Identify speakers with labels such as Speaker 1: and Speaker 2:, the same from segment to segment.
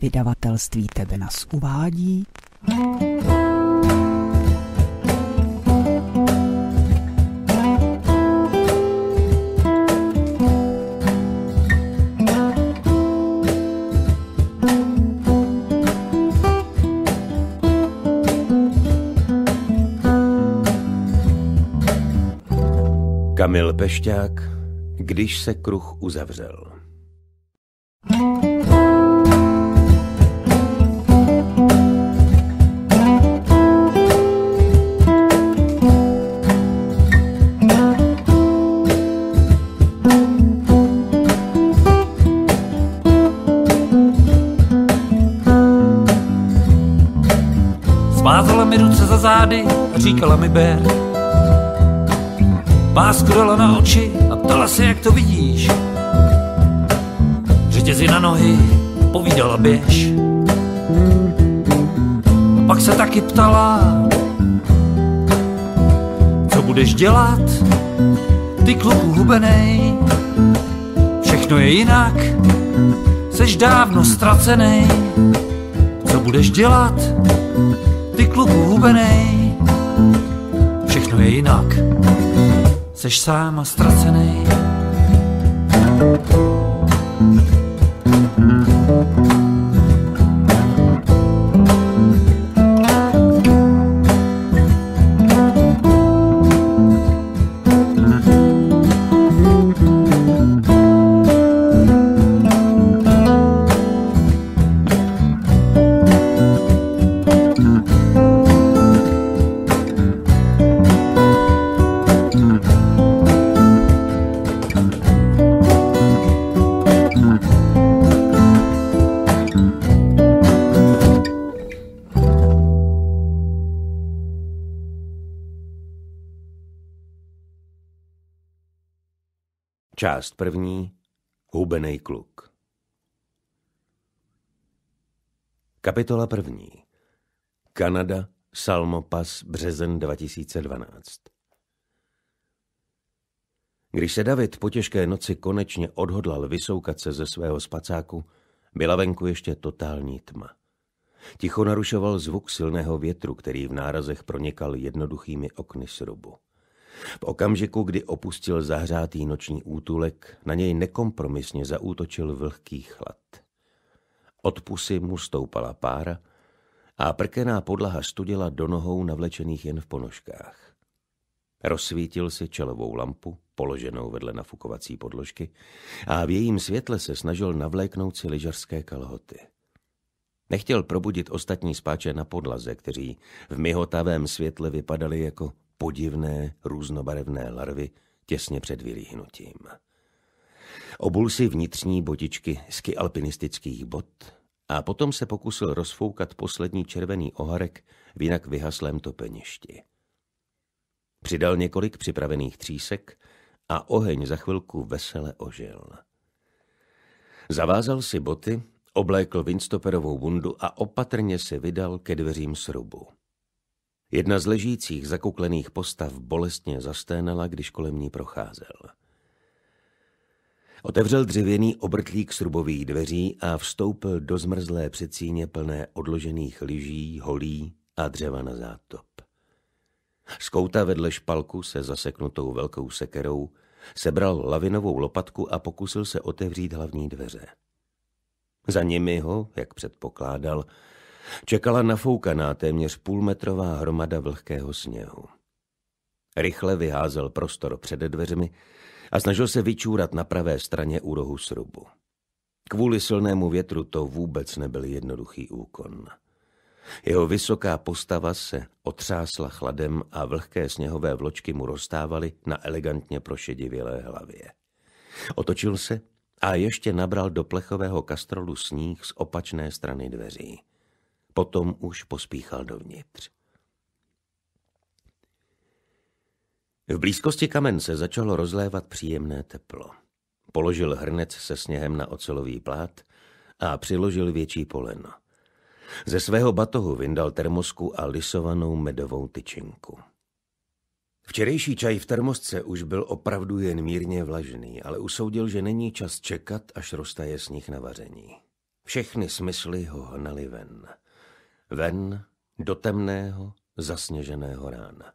Speaker 1: Vydavatelství tebe nás uvádí. Kamil Pešťák, když se kruh uzavřel. zády a říkala mi ber, Pásku dala na oči a ptala se, jak to vidíš. Řetězi na nohy povídala běž. A pak se taky ptala, co budeš dělat, ty kluku hubenej. Všechno je jinak, seš dávno ztracenej. Co budeš dělat, ty kluku hubenej? seš sám a ztracený. Část první. Hubenej kluk. Kapitola první. Kanada, Salmopas, březen 2012. Když se David po těžké noci konečně odhodlal vysoukat se ze svého spacáku, byla venku ještě totální tma. Ticho narušoval zvuk silného větru, který v nárazech pronikal jednoduchými okny srubu. V okamžiku, kdy opustil zahřátý noční útulek, na něj nekompromisně zaútočil vlhký chlad. Od pusy mu stoupala pára a prkená podlaha studila do nohou navlečených jen v ponožkách. Rozsvítil si čelovou lampu, položenou vedle nafukovací podložky, a v jejím světle se snažil navléknout si lyžařské kalhoty. Nechtěl probudit ostatní spáče na podlaze, kteří v mihotavém světle vypadali jako podivné různobarevné larvy těsně před vylíhnutím. Obul si vnitřní botičky sky alpinistických bot a potom se pokusil rozfoukat poslední červený oharek v jinak vyhaslém topeništi. Přidal několik připravených třísek a oheň za chvilku vesele ožil. Zavázal si boty, oblékl Winstoperovou bundu a opatrně se vydal ke dveřím srubu. Jedna z ležících zakuklených postav bolestně zasténala, když kolem ní procházel. Otevřel dřevěný obrtlík srubových dveří a vstoupil do zmrzlé přecíně plné odložených lyží, holí a dřeva na zátop. Z kouta vedle špalku se zaseknutou velkou sekerou sebral lavinovou lopatku a pokusil se otevřít hlavní dveře. Za nimi ho, jak předpokládal, Čekala nafoukaná téměř půlmetrová hromada vlhkého sněhu. Rychle vyházel prostor před dveřmi a snažil se vyčůrat na pravé straně u rohu srubu. Kvůli silnému větru to vůbec nebyl jednoduchý úkon. Jeho vysoká postava se otřásla chladem a vlhké sněhové vločky mu roztávaly na elegantně prošedivělé hlavě. Otočil se a ještě nabral do plechového kastrolu sníh z opačné strany dveří. Potom už pospíchal dovnitř. V blízkosti kamen se začalo rozlévat příjemné teplo. Položil hrnec se sněhem na ocelový plát a přiložil větší poleno. Ze svého batohu vyndal termosku a lisovanou medovou tyčinku. Včerejší čaj v termosce už byl opravdu jen mírně vlažný, ale usoudil, že není čas čekat, až roztaje sníh na vaření. Všechny smysly ho hnali ven – Ven do temného, zasněženého rána.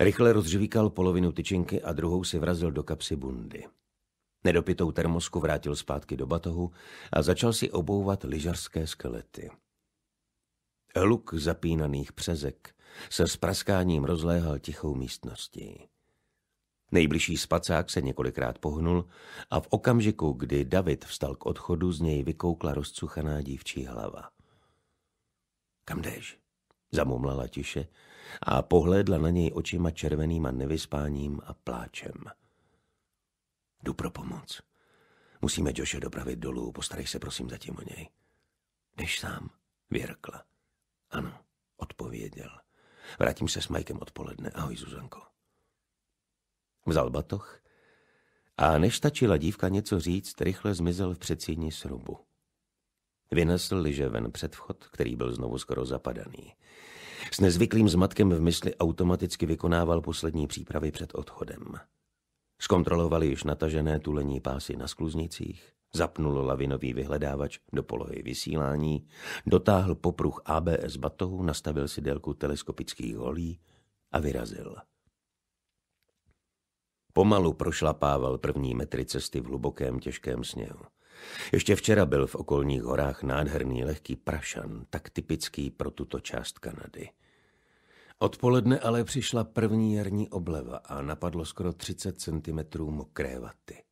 Speaker 1: Rychle rozžvíkal polovinu tyčinky a druhou si vrazil do kapsy bundy. Nedopitou termosku vrátil zpátky do batohu a začal si obouvat lyžařské skelety. Luk zapínaných přezek se s praskáním rozléhal tichou místností. Nejbližší spacák se několikrát pohnul a v okamžiku, kdy David vstal k odchodu, z něj vykoukla rozcuchaná dívčí hlava. Kam jdeš? Zamumlala tiše a pohlédla na něj očima červenýma nevyspáním a pláčem. Jdu pro pomoc. Musíme Joše dopravit dolů, postarej se prosím zatím o něj. Jdeš sám? Vyrkla. Ano, odpověděl. Vrátím se s Majkem odpoledne. Ahoj, Zuzanko. Vzal batoh a než stačila dívka něco říct, rychle zmizel v předsíni srubu. Vynesl liže ven před vchod, který byl znovu skoro zapadaný. S nezvyklým zmatkem v mysli automaticky vykonával poslední přípravy před odchodem. Zkontrolovali již natažené tulení pásy na skluznicích, zapnul lavinový vyhledávač do polohy vysílání, dotáhl popruh ABS batohu, nastavil si délku teleskopických holí a vyrazil. Pomalu prošlapával první metry cesty v hlubokém těžkém sněhu. Ještě včera byl v okolních horách nádherný lehký prašan, tak typický pro tuto část Kanady. Odpoledne ale přišla první jarní obleva a napadlo skoro 30 cm mokré vaty.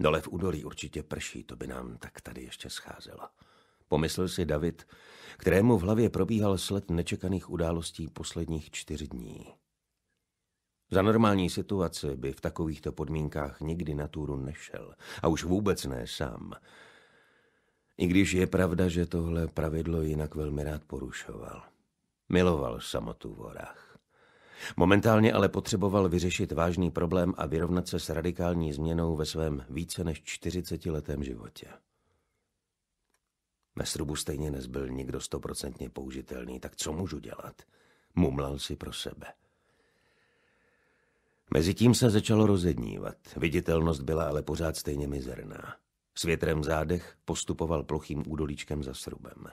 Speaker 1: Dole v údolí určitě prší, to by nám tak tady ještě scházelo. Pomyslel si David, kterému v hlavě probíhal sled nečekaných událostí posledních čtyř dní. Za normální situace by v takovýchto podmínkách nikdy na túru nešel. A už vůbec ne sám. I když je pravda, že tohle pravidlo jinak velmi rád porušoval. Miloval samotu v horách. Momentálně ale potřeboval vyřešit vážný problém a vyrovnat se s radikální změnou ve svém více než 40-letém životě. Na srubu stejně nezbyl nikdo stoprocentně použitelný, tak co můžu dělat? Mumlal si pro sebe. Mezitím se začalo rozednívat, viditelnost byla ale pořád stejně mizerná. S větrem v zádech postupoval plochým údolíčkem za srubem.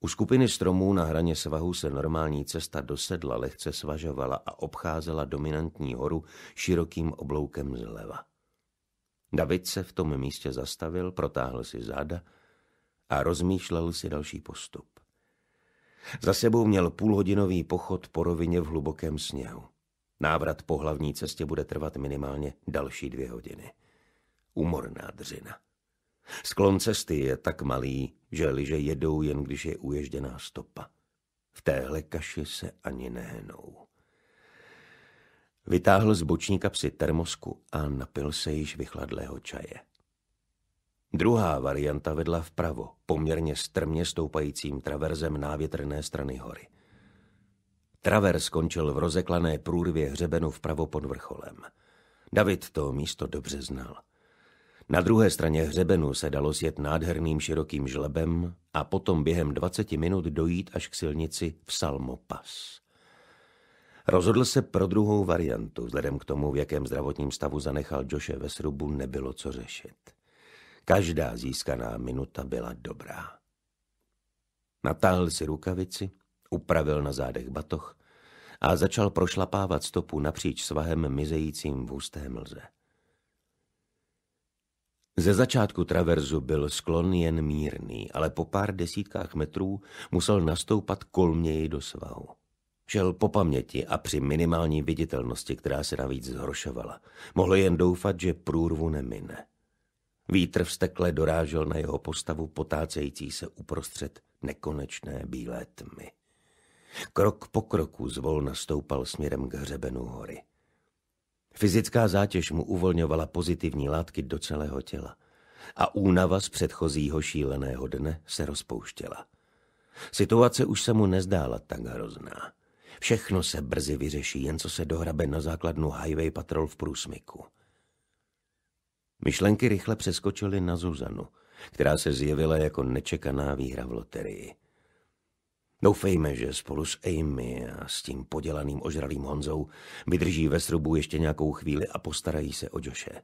Speaker 1: U skupiny stromů na hraně svahu se normální cesta do sedla lehce svažovala a obcházela dominantní horu širokým obloukem zleva. David se v tom místě zastavil, protáhl si záda a rozmýšlel si další postup. Za sebou měl půlhodinový pochod po rovině v hlubokém sněhu. Návrat po hlavní cestě bude trvat minimálně další dvě hodiny. Umorná dřina. Sklon cesty je tak malý, že liže jedou jen když je uježděná stopa. V téhle kaši se ani nehnou. Vytáhl z boční kapsy termosku a napil se již vychladlého čaje. Druhá varianta vedla vpravo, poměrně strmě stoupajícím traverzem návětrné strany hory – Traver skončil v rozeklané průrvě hřebenu vpravo pod vrcholem. David to místo dobře znal. Na druhé straně hřebenu se dalo sjet nádherným širokým žlebem a potom během 20 minut dojít až k silnici v Salmopas. Rozhodl se pro druhou variantu, vzhledem k tomu, v jakém zdravotním stavu zanechal Joše ve srubu, nebylo co řešit. Každá získaná minuta byla dobrá. Natáhl si rukavici upravil na zádech batoh a začal prošlapávat stopu napříč svahem mizejícím v husté mlze. Ze začátku traverzu byl sklon jen mírný, ale po pár desítkách metrů musel nastoupat kolměji do svahu. Šel po paměti a při minimální viditelnosti, která se navíc zhoršovala, mohl jen doufat, že průrvu nemine. Vítr vstekle dorážel na jeho postavu potácející se uprostřed nekonečné bílé tmy. Krok po kroku zvolna stoupal směrem k hřebenu hory. Fyzická zátěž mu uvolňovala pozitivní látky do celého těla a únava z předchozího šíleného dne se rozpouštěla. Situace už se mu nezdála tak hrozná. Všechno se brzy vyřeší, jen co se dohrabe na základnu Highway Patrol v průsmyku. Myšlenky rychle přeskočily na Zuzanu, která se zjevila jako nečekaná výhra v loterii. Doufejme, že spolu s Amy a s tím podělaným ožralým Honzou vydrží ve srubu ještě nějakou chvíli a postarají se o Joše.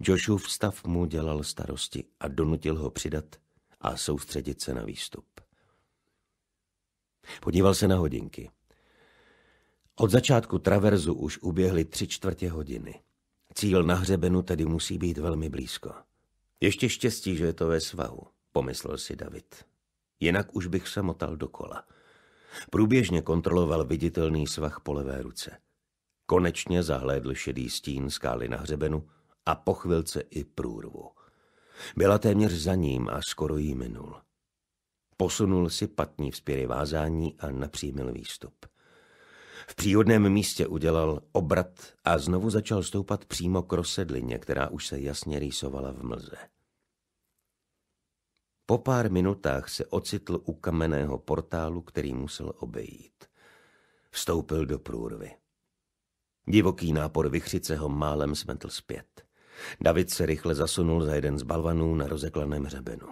Speaker 1: Joshův stav mu dělal starosti a donutil ho přidat a soustředit se na výstup. Podíval se na hodinky. Od začátku traverzu už uběhly tři čtvrtě hodiny. Cíl na hřebenu tedy musí být velmi blízko. Ještě štěstí, že je to ve svahu, pomyslel si David. Jinak už bych se motal dokola. Průběžně kontroloval viditelný svah po levé ruce. Konečně zahlédl šedý stín skály na hřebenu a po chvilce i průrvu. Byla téměř za ním a skoro jí minul. Posunul si patní vzpěry vázání a napřímil výstup. V příhodném místě udělal obrat a znovu začal stoupat přímo k rozsedlině, která už se jasně rýsovala v mlze. Po pár minutách se ocitl u kamenného portálu, který musel obejít. Vstoupil do průrvy. Divoký nápor vychřice ho málem smetl zpět. David se rychle zasunul za jeden z balvanů na rozeklaném hřebenu.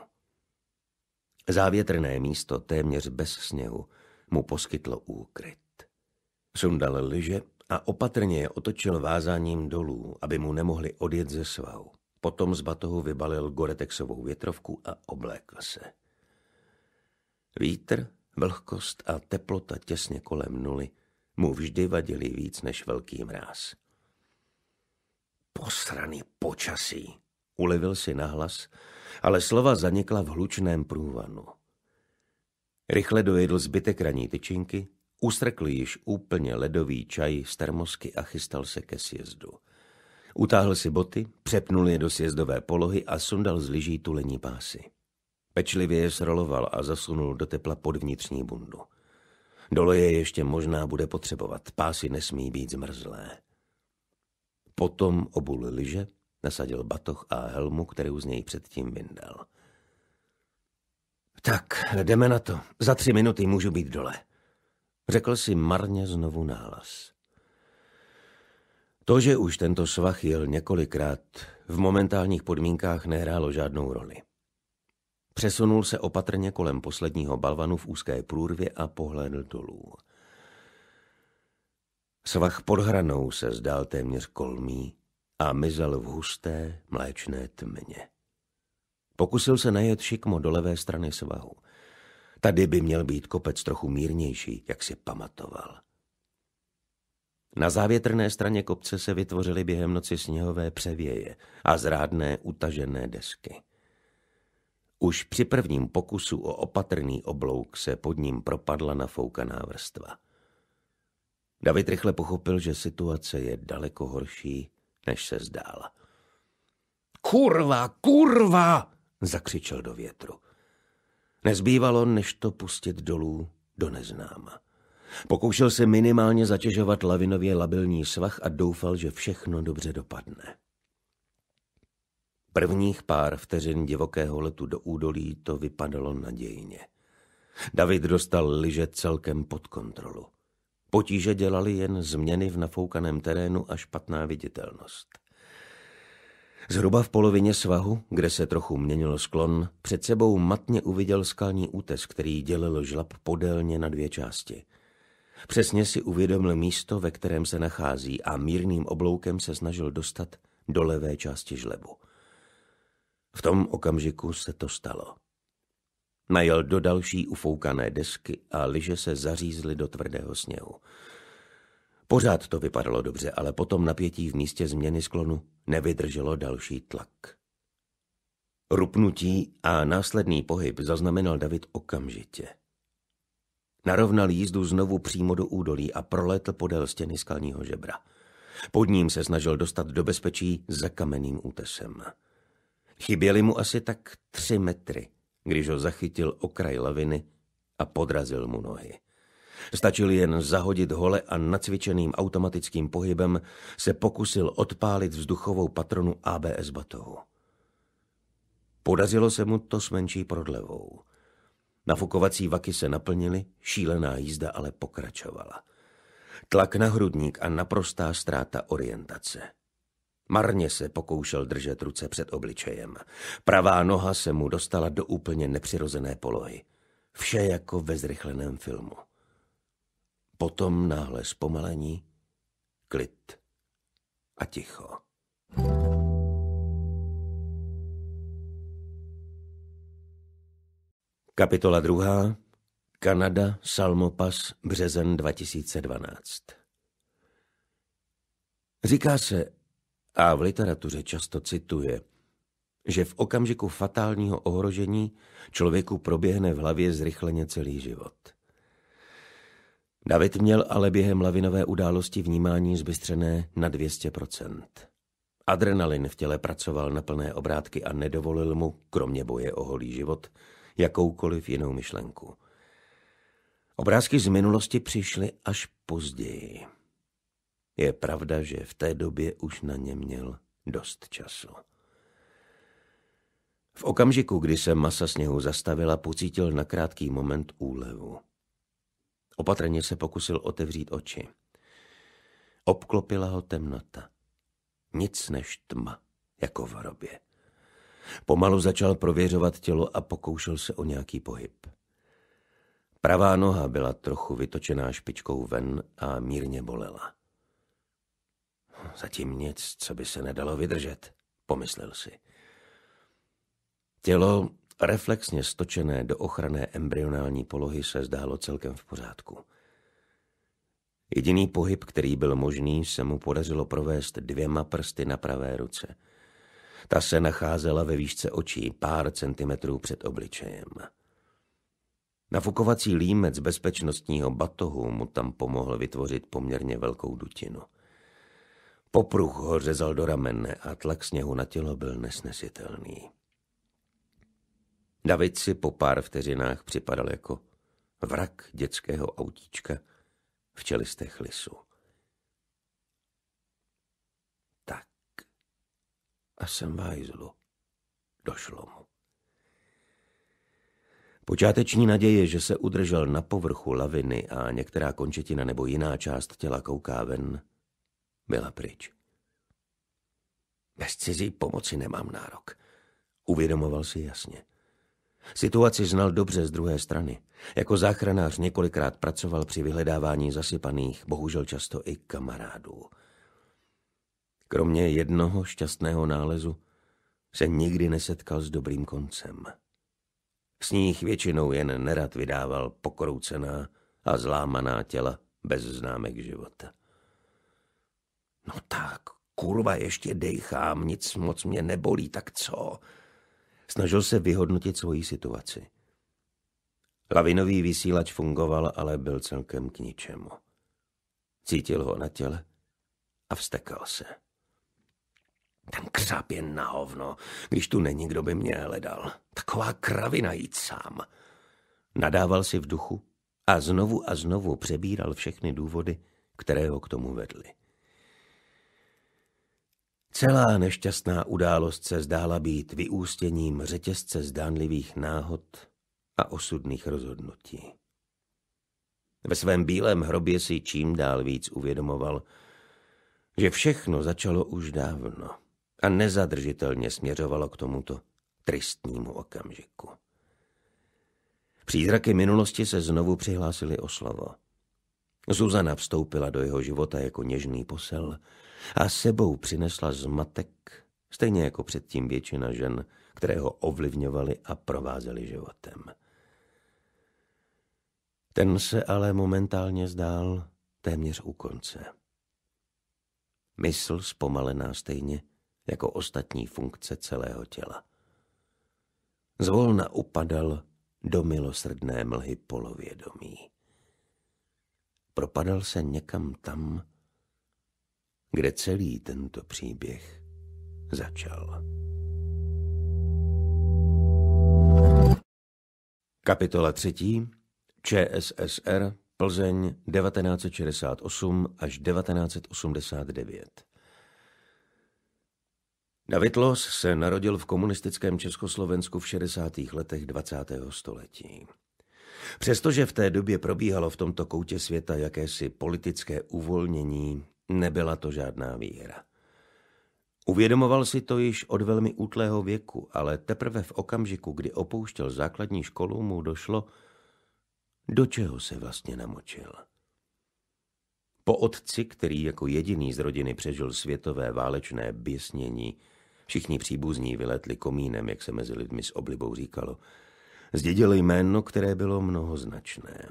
Speaker 1: Závětrné místo, téměř bez sněhu, mu poskytlo úkryt. Sundal liže a opatrně je otočil vázáním dolů, aby mu nemohli odjet ze svahu. Potom z batohu vybalil goretexovou větrovku a oblékl se. Vítr, vlhkost a teplota těsně kolem nuly mu vždy vadili víc než velký mráz. Posraný počasí, ulevil si nahlas, ale slova zanikla v hlučném průvanu. Rychle dojedl zbytek raní tyčinky, ustrkl již úplně ledový čaj z termosky a chystal se ke sjezdu – Utáhl si boty, přepnul je do sjezdové polohy a sundal z lyží tulení pásy. Pečlivě je sroloval a zasunul do tepla pod vnitřní bundu. Dole je ještě možná bude potřebovat, pásy nesmí být zmrzlé. Potom obul lyže, nasadil batoh a helmu, kterou z něj předtím vyndal. Tak, jdeme na to. Za tři minuty můžu být dole. Řekl si marně znovu nálas. To, že už tento svah jel několikrát, v momentálních podmínkách nehrálo žádnou roli. Přesunul se opatrně kolem posledního balvanu v úzké průrvě a pohlédl dolů. Svah pod hranou se zdál téměř kolmý a mizel v husté, mléčné tmě. Pokusil se najet šikmo do levé strany svahu. Tady by měl být kopec trochu mírnější, jak si pamatoval. Na závětrné straně kopce se vytvořily během noci sněhové převěje a zrádné utažené desky. Už při prvním pokusu o opatrný oblouk se pod ním propadla nafoukaná vrstva. David rychle pochopil, že situace je daleko horší, než se zdála. Kurva, kurva! zakřičel do větru. Nezbývalo, než to pustit dolů do neznáma. Pokoušel se minimálně zatěžovat lavinově labilní svah a doufal, že všechno dobře dopadne. Prvních pár vteřin divokého letu do údolí to vypadalo nadějně. David dostal liže celkem pod kontrolu. Potíže dělali jen změny v nafoukaném terénu a špatná viditelnost. Zhruba v polovině svahu, kde se trochu měnil sklon, před sebou matně uviděl skalní útes, který dělil žlab podélně na dvě části – Přesně si uvědomil místo, ve kterém se nachází a mírným obloukem se snažil dostat do levé části žlebu. V tom okamžiku se to stalo. Najel do další ufoukané desky a liže se zařízly do tvrdého sněhu. Pořád to vypadalo dobře, ale potom napětí v místě změny sklonu nevydrželo další tlak. Rupnutí a následný pohyb zaznamenal David okamžitě. Narovnal jízdu znovu přímo do údolí a proletl podél stěny skalního žebra. Pod ním se snažil dostat do bezpečí za kamenným útesem. Chyběly mu asi tak tři metry, když ho zachytil okraj laviny a podrazil mu nohy. Stačil jen zahodit hole a nacvičeným automatickým pohybem se pokusil odpálit vzduchovou patronu ABS batohu. Podařilo se mu to s menší prodlevou – Nafukovací vaky se naplnily, šílená jízda ale pokračovala. Tlak na hrudník a naprostá ztráta orientace. Marně se pokoušel držet ruce před obličejem. Pravá noha se mu dostala do úplně nepřirozené polohy. Vše jako ve zrychleném filmu. Potom náhle zpomalení, klid a ticho. thank you Kapitola 2. Kanada, Salmopas, březen 2012. Říká se, a v literatuře často cituje, že v okamžiku fatálního ohrožení člověku proběhne v hlavě zrychleně celý život. David měl ale během lavinové události vnímání zbystřené na 200%. Adrenalin v těle pracoval na plné obrátky a nedovolil mu, kromě boje o holý život, jakoukoliv jinou myšlenku. Obrázky z minulosti přišly až později. Je pravda, že v té době už na ně měl dost času. V okamžiku, kdy se masa sněhu zastavila, pocítil na krátký moment úlevu. Opatrně se pokusil otevřít oči. Obklopila ho temnota. Nic než tma, jako v hrobě. Pomalu začal prověřovat tělo a pokoušel se o nějaký pohyb. Pravá noha byla trochu vytočená špičkou ven a mírně bolela. Zatím nic, co by se nedalo vydržet, pomyslel si. Tělo, reflexně stočené do ochranné embryonální polohy, se zdálo celkem v pořádku. Jediný pohyb, který byl možný, se mu podařilo provést dvěma prsty na pravé ruce – ta se nacházela ve výšce očí pár centimetrů před obličejem. Nafukovací límec bezpečnostního batohu mu tam pomohl vytvořit poměrně velkou dutinu. Popruh ho řezal do ramene a tlak sněhu na tělo byl nesnesitelný. David si po pár vteřinách připadal jako vrak dětského autíčka v čelistech lisu. a jsem v hajzlu. Došlo mu. Počáteční naděje, že se udržel na povrchu laviny a některá končetina nebo jiná část těla kouká ven, byla pryč. Bez cizí pomoci nemám nárok, uvědomoval si jasně. Situaci znal dobře z druhé strany. Jako záchranář několikrát pracoval při vyhledávání zasypaných, bohužel často i kamarádů. Kromě jednoho šťastného nálezu se nikdy nesetkal s dobrým koncem. S nich většinou jen nerad vydával pokroucená a zlámaná těla bez známek života. No tak, kurva, ještě dejchám, nic moc mě nebolí, tak co? Snažil se vyhodnotit svoji situaci. Lavinový vysílač fungoval, ale byl celkem k ničemu. Cítil ho na těle a vstekal se. Ten křáp je na hovno. Když tu není, kdo by mě hledal. Taková kravina jít sám. Nadával si v duchu a znovu a znovu přebíral všechny důvody, které ho k tomu vedly. Celá nešťastná událost se zdála být vyústěním řetězce zdánlivých náhod a osudných rozhodnutí. Ve svém bílém hrobě si čím dál víc uvědomoval, že všechno začalo už dávno – a nezadržitelně směřovalo k tomuto tristnímu okamžiku. Přízraky minulosti se znovu přihlásili o slovo. Zuzana vstoupila do jeho života jako něžný posel a sebou přinesla zmatek, stejně jako předtím většina žen, které ho ovlivňovaly a provázely životem. Ten se ale momentálně zdál téměř u konce. Mysl, zpomalená stejně, jako ostatní funkce celého těla. Zvolna upadal do milosrdné mlhy polovědomí. Propadal se někam tam, kde celý tento příběh začal. Kapitola třetí ČSSR Plzeň 1968 až 1989 Navitlos se narodil v komunistickém Československu v 60. letech 20. století. Přestože v té době probíhalo v tomto koutě světa jakési politické uvolnění, nebyla to žádná výhra. Uvědomoval si to již od velmi útlého věku, ale teprve v okamžiku, kdy opouštěl základní školu, mu došlo, do čeho se vlastně namočil. Po otci, který jako jediný z rodiny přežil světové válečné běsnění, Všichni příbuzní vyletli komínem, jak se mezi lidmi s oblibou říkalo. Zdědili jméno, které bylo mnohoznačné.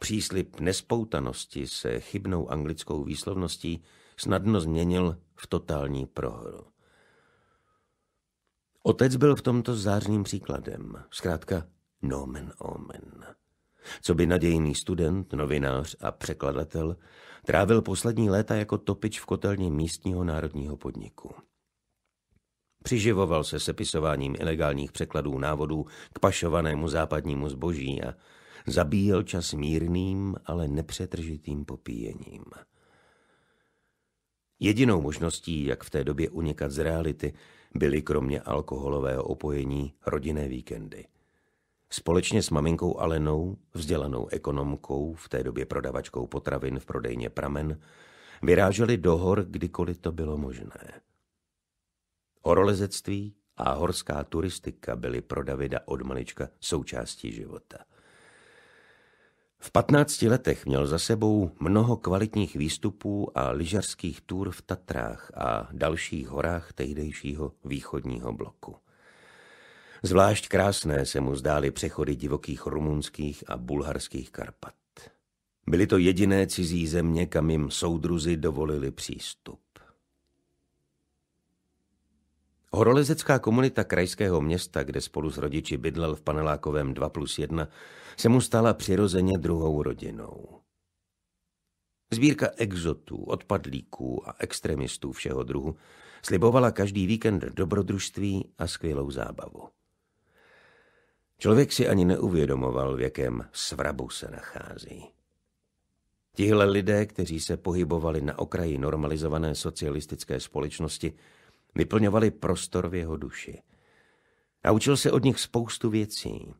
Speaker 1: Příslip nespoutanosti se chybnou anglickou výslovností snadno změnil v totální prohru. Otec byl v tomto zářným příkladem, zkrátka nomen omen. Co by nadějný student, novinář a překladatel trávil poslední léta jako topič v kotelně místního národního podniku. Přiživoval se sepisováním ilegálních překladů návodů k pašovanému západnímu zboží a zabíjel čas mírným, ale nepřetržitým popíjením. Jedinou možností, jak v té době unikat z reality, byly kromě alkoholového opojení rodinné víkendy. Společně s maminkou Alenou, vzdělanou ekonomkou, v té době prodavačkou potravin v prodejně Pramen, vyráželi do hor, kdykoliv to bylo možné. Horolezectví a horská turistika byly pro Davida od malička součástí života. V 15 letech měl za sebou mnoho kvalitních výstupů a lyžařských túr v Tatrách a dalších horách tehdejšího východního bloku. Zvlášť krásné se mu zdály přechody divokých rumunských a bulharských Karpat. Byly to jediné cizí země, kam jim soudruzi dovolili přístup. Horolezecká komunita krajského města, kde spolu s rodiči bydlel v panelákovém 2 plus 1, se mu stala přirozeně druhou rodinou. Zbírka exotů, odpadlíků a extremistů všeho druhu slibovala každý víkend dobrodružství a skvělou zábavu. Člověk si ani neuvědomoval, v jakém svrabu se nachází. Tihle lidé, kteří se pohybovali na okraji normalizované socialistické společnosti, Vyplňovali prostor v jeho duši. Naučil se od nich spoustu věcí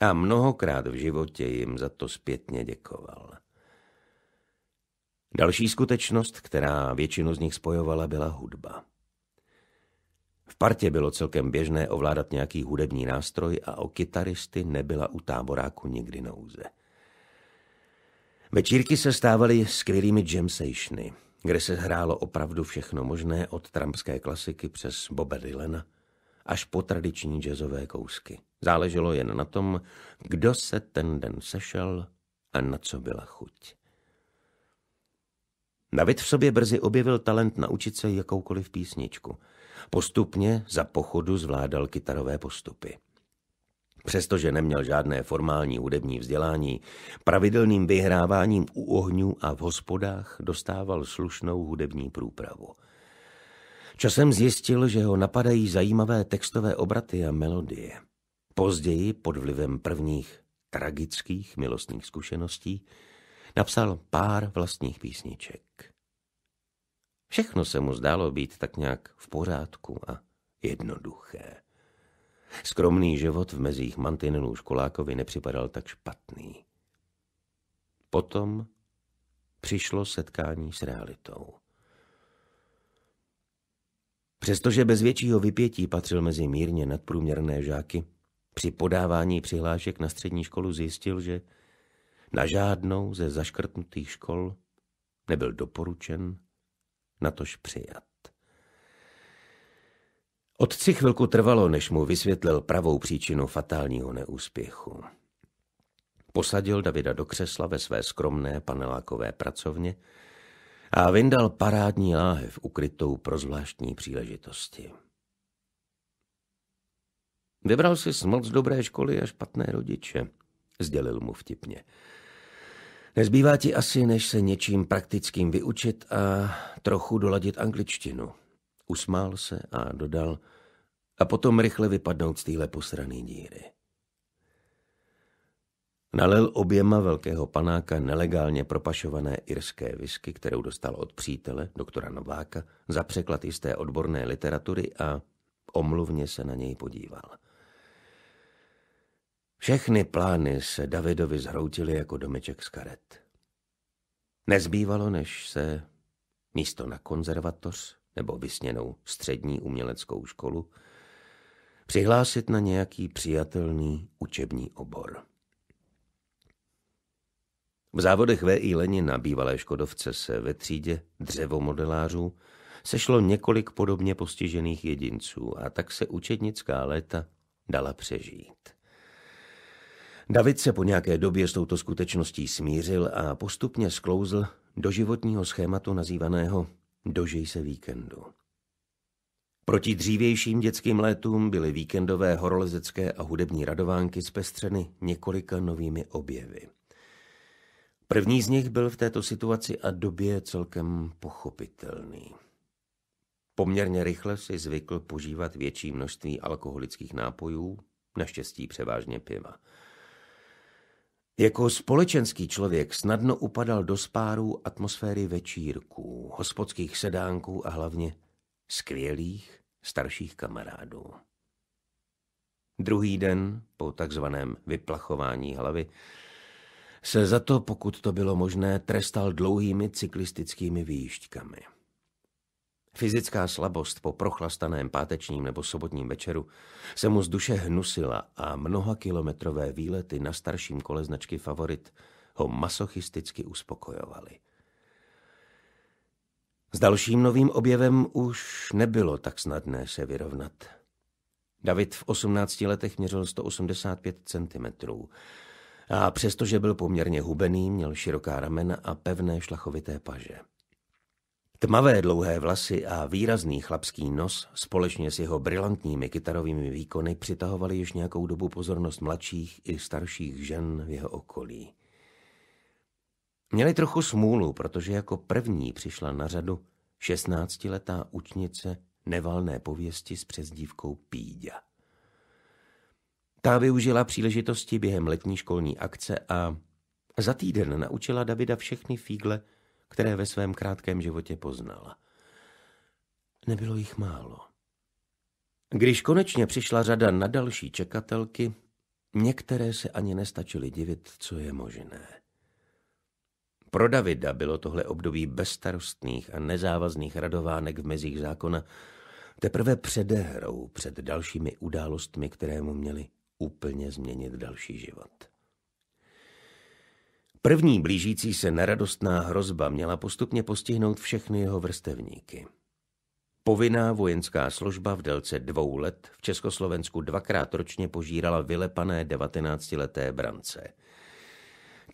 Speaker 1: a mnohokrát v životě jim za to zpětně děkoval. Další skutečnost, která většinu z nich spojovala, byla hudba. V partě bylo celkem běžné ovládat nějaký hudební nástroj a o kytaristy nebyla u táboráku nikdy nouze. Večírky se stávaly skvělými jam sessiony – kde se hrálo opravdu všechno možné od trampské klasiky přes Boba Dylena až po tradiční jazzové kousky. Záleželo jen na tom, kdo se ten den sešel a na co byla chuť. David v sobě brzy objevil talent naučit se jakoukoliv písničku. Postupně za pochodu zvládal kytarové postupy. Přestože neměl žádné formální hudební vzdělání, pravidelným vyhráváním u ohňů a v hospodách dostával slušnou hudební průpravu. Časem zjistil, že ho napadají zajímavé textové obraty a melodie. Později, pod vlivem prvních tragických milostných zkušeností, napsal pár vlastních písniček. Všechno se mu zdálo být tak nějak v pořádku a jednoduché. Skromný život v mezích mantinelů školákovi nepřipadal tak špatný. Potom přišlo setkání s realitou. Přestože bez většího vypětí patřil mezi mírně nadprůměrné žáky, při podávání přihlášek na střední školu zjistil, že na žádnou ze zaškrtnutých škol nebyl doporučen, natož přijat. Otci chvilku trvalo, než mu vysvětlil pravou příčinu fatálního neúspěchu. Posadil Davida do křesla ve své skromné panelákové pracovně a vyndal parádní láhev ukrytou pro zvláštní příležitosti. Vybral si smlt dobré školy a špatné rodiče, sdělil mu vtipně. Nezbývá ti asi, než se něčím praktickým vyučit a trochu doladit angličtinu. Usmál se a dodal – a potom rychle vypadnout z téhle posrané díry. Nalil oběma velkého panáka nelegálně propašované irské whisky, kterou dostal od přítele, doktora Nováka, za překlad jisté odborné literatury a omluvně se na něj podíval. Všechny plány se Davidovi zhroutily jako domeček z karet. Nezbývalo, než se místo na konzervatoř nebo vysněnou střední uměleckou školu přihlásit na nějaký přijatelný učební obor. V závodech V.I. Leni na bývalé Škodovce se ve třídě dřevomodelářů sešlo několik podobně postižených jedinců a tak se učednická léta dala přežít. David se po nějaké době s touto skutečností smířil a postupně sklouzl do životního schématu nazývaného Dožij se víkendu. Proti dřívějším dětským létům byly víkendové horolezecké a hudební radovánky zpestřeny několika novými objevy. První z nich byl v této situaci a době celkem pochopitelný. Poměrně rychle si zvykl požívat větší množství alkoholických nápojů, naštěstí převážně piva. Jako společenský člověk snadno upadal do spáru atmosféry večírků, hospodských sedánků a hlavně skvělých starších kamarádů. Druhý den po takzvaném vyplachování hlavy se za to, pokud to bylo možné, trestal dlouhými cyklistickými výjížďkami. Fyzická slabost po prochlastaném pátečním nebo sobotním večeru se mu z duše hnusila a mnoha kilometrové výlety na starším kole značky Favorit ho masochisticky uspokojovaly dalším novým objevem už nebylo tak snadné se vyrovnat. David v 18 letech měřil 185 cm. A přestože byl poměrně hubený, měl široká ramena a pevné šlachovité paže. Tmavé dlouhé vlasy a výrazný chlapský nos společně s jeho brilantními kytarovými výkony přitahovaly již nějakou dobu pozornost mladších i starších žen v jeho okolí. Měli trochu smůlu, protože jako první přišla na řadu šestnáctiletá učnice nevalné pověsti s přezdívkou Píďa. Ta využila příležitosti během letní školní akce a za týden naučila Davida všechny fígle, které ve svém krátkém životě poznala. Nebylo jich málo. Když konečně přišla řada na další čekatelky, některé se ani nestačily divit, co je možné. Pro Davida bylo tohle období bezstarostných a nezávazných radovánek v mezích zákona teprve předehrou před dalšími událostmi, které mu měly úplně změnit další život. První blížící se neradostná hrozba měla postupně postihnout všechny jeho vrstevníky. Povinná vojenská služba v délce dvou let v Československu dvakrát ročně požírala vylepané 19-leté brance –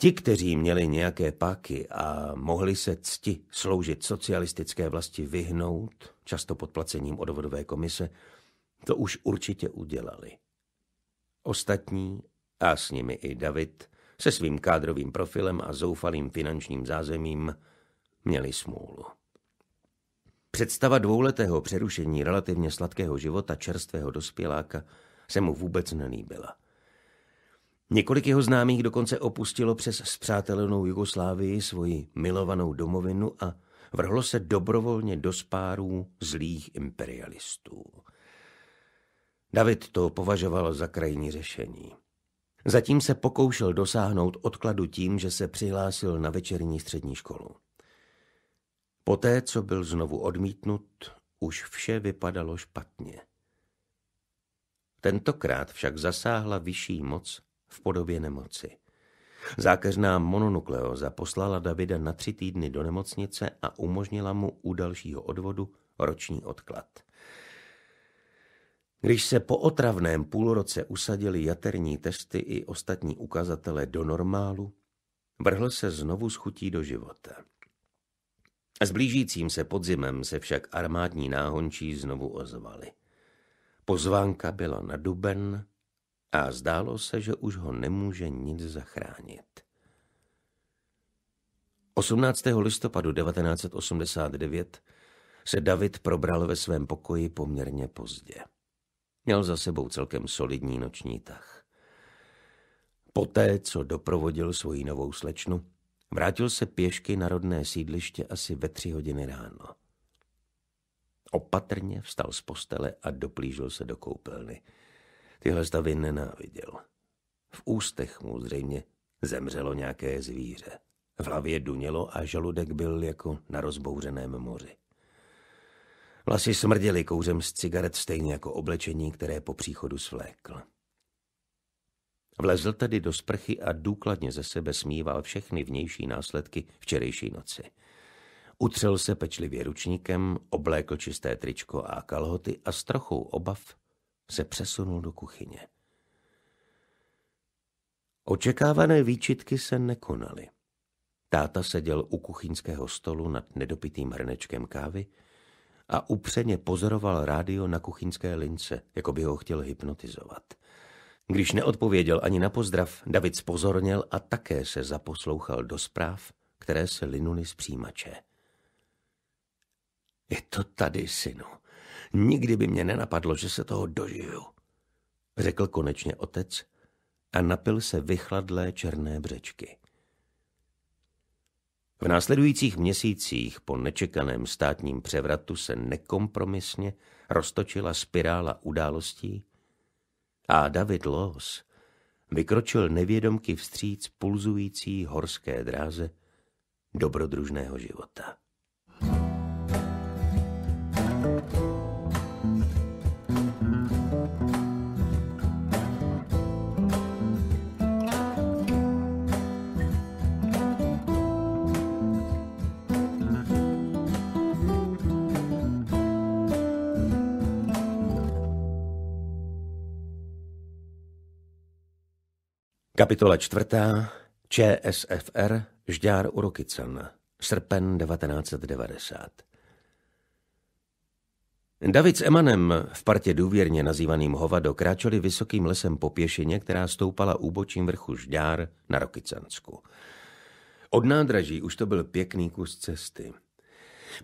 Speaker 1: Ti, kteří měli nějaké páky a mohli se cti sloužit socialistické vlasti vyhnout, často pod placením odvodové komise, to už určitě udělali. Ostatní, a s nimi i David, se svým kádrovým profilem a zoufalým finančním zázemím měli smůlu. Představa dvouletého přerušení relativně sladkého života čerstvého dospěláka se mu vůbec nelíbila – Několik jeho známých dokonce opustilo přes zpřátelenou Jugoslávii svoji milovanou domovinu a vrhlo se dobrovolně do spárů zlých imperialistů. David to považoval za krajní řešení. Zatím se pokoušel dosáhnout odkladu tím, že se přihlásil na večerní střední školu. Poté, co byl znovu odmítnut, už vše vypadalo špatně. Tentokrát však zasáhla vyšší moc v podobě nemoci. Zákeřná mononukleóza poslala Davida na tři týdny do nemocnice a umožnila mu u dalšího odvodu roční odklad. Když se po otravném půlroce usadili jaterní testy i ostatní ukazatele do normálu, vrhl se znovu s chutí do života. S blížícím se podzimem se však armádní náhončí znovu ozvali. Pozvánka byla na duben a zdálo se, že už ho nemůže nic zachránit. 18. listopadu 1989 se David probral ve svém pokoji poměrně pozdě. Měl za sebou celkem solidní noční tah. Poté, co doprovodil svoji novou slečnu, vrátil se pěšky na rodné sídliště asi ve tři hodiny ráno. Opatrně vstal z postele a doplížil se do koupelny – tyhle stavy nenáviděl. V ústech mu zřejmě zemřelo nějaké zvíře. V hlavě dunělo a žaludek byl jako na rozbouřeném moři. Vlasy smrděly kouřem z cigaret stejně jako oblečení, které po příchodu svlékl. Vlezl tedy do sprchy a důkladně ze sebe smíval všechny vnější následky včerejší noci. Utřel se pečlivě ručníkem, oblékl čisté tričko a kalhoty a s trochou obav se přesunul do kuchyně. Očekávané výčitky se nekonaly. Táta seděl u kuchyňského stolu nad nedopitým hrnečkem kávy a upřeně pozoroval rádio na kuchyňské lince, jako by ho chtěl hypnotizovat. Když neodpověděl ani na pozdrav, David spozornil a také se zaposlouchal do zpráv, které se linuly z přijímače. Je to tady, synu, Nikdy by mě nenapadlo, že se toho dožiju, řekl konečně otec a napil se vychladlé černé břečky. V následujících měsících po nečekaném státním převratu se nekompromisně roztočila spirála událostí a David Loos vykročil nevědomky vstříc pulzující horské dráze dobrodružného života. Kapitola čtvrtá ČSFR Žďár u Rokycan. Srpen 1990 David s Emanem, v partě důvěrně nazývaným Hovado, kráčeli vysokým lesem po pěšině, která stoupala úbočím vrchu Žďár na Rokycansku. Od nádraží už to byl pěkný kus cesty.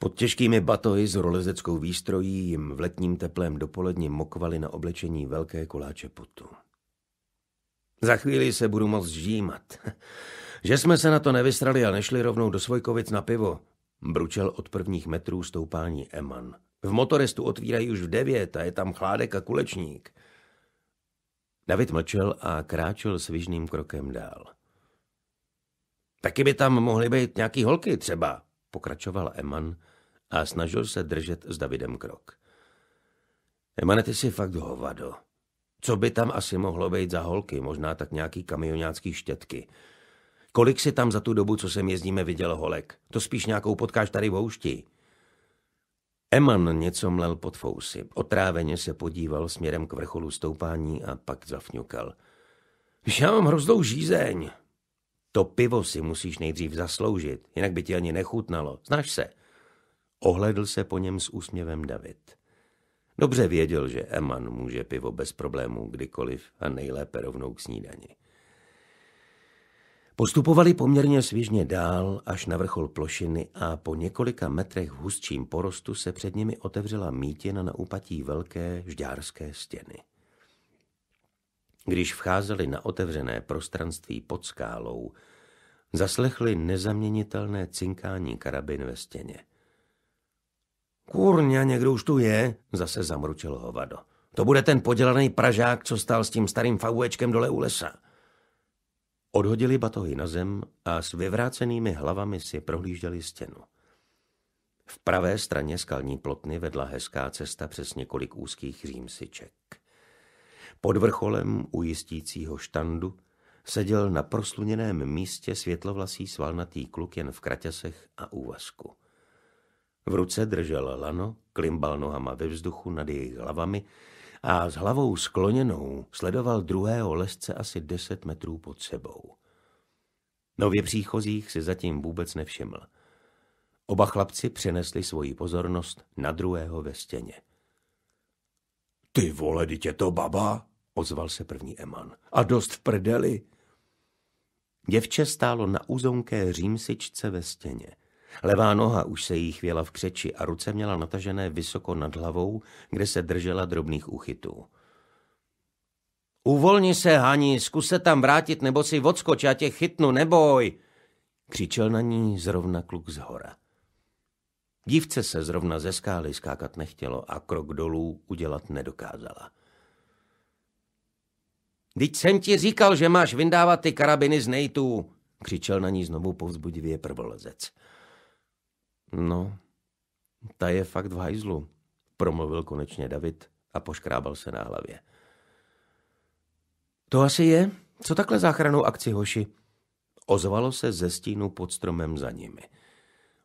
Speaker 1: Pod těžkými batohy s rolezeckou výstrojí jim v letním teplém dopoledni mokvali na oblečení velké koláče potu. Za chvíli se budu moc žímat. Že jsme se na to nevystrali a nešli rovnou do Svojkovic na pivo, bručel od prvních metrů stoupání Eman. V motorestu otvírají už v devět a je tam chládek a kulečník. David mlčel a kráčel vyžným krokem dál. Taky by tam mohly být nějaký holky třeba, pokračoval Eman a snažil se držet s Davidem krok. Emane, ty si fakt hovado, co by tam asi mohlo být za holky? Možná tak nějaký kamionácký štětky. Kolik si tam za tu dobu, co sem jezdíme, viděl holek? To spíš nějakou potkáš tady v houšti. Eman něco mlel pod fousy. Otráveně se podíval směrem k vrcholu stoupání a pak zafňukal. Víš, já mám hroznou žízeň. To pivo si musíš nejdřív zasloužit, jinak by ti ani nechutnalo. Znáš se? Ohledl se po něm s úsměvem David. Dobře věděl, že Eman může pivo bez problémů kdykoliv a nejlépe rovnou k snídani. Postupovali poměrně svižně dál až na vrchol plošiny a po několika metrech v hustším porostu se před nimi otevřela mítina na úpatí velké žďárské stěny. Když vcházeli na otevřené prostranství pod skálou, zaslechli nezaměnitelné cinkání karabin ve stěně – Kurňa, někdo už tu je, zase zamručil hovado. To bude ten podělaný pražák, co stál s tím starým fauečkem dole u lesa. Odhodili batohy na zem a s vyvrácenými hlavami si prohlíželi stěnu. V pravé straně skalní plotny vedla hezká cesta přes několik úzkých římsiček. Pod vrcholem ujistícího štandu seděl na prosluněném místě světlovlasý svalnatý kluk jen v kraťasech a úvazku. V ruce držel lano, klimbal nohama ve vzduchu nad jejich hlavami a s hlavou skloněnou sledoval druhého lesce asi deset metrů pod sebou. Nově příchozích si zatím vůbec nevšiml. Oba chlapci přenesli svoji pozornost na druhého ve stěně. Ty vole, dítě to baba, ozval se první Eman. A dost v prdeli. Děvče stálo na uzonké římsičce ve stěně – Levá noha už se jí chvěla v křeči a ruce měla natažené vysoko nad hlavou, kde se držela drobných uchytů. Uvolni se, Hani, zkus se tam vrátit, nebo si odskoč, já tě chytnu, neboj! Křičel na ní zrovna kluk z hora. Dívce se zrovna ze skály skákat nechtělo a krok dolů udělat nedokázala. Teď jsem ti říkal, že máš vyndávat ty karabiny z nejtů, křičel na ní znovu povzbudivě prvolezec. No, ta je fakt v hajzlu, promluvil konečně David a poškrábal se na hlavě. To asi je. Co takhle záchranou akci, hoši? Ozvalo se ze stínu pod stromem za nimi.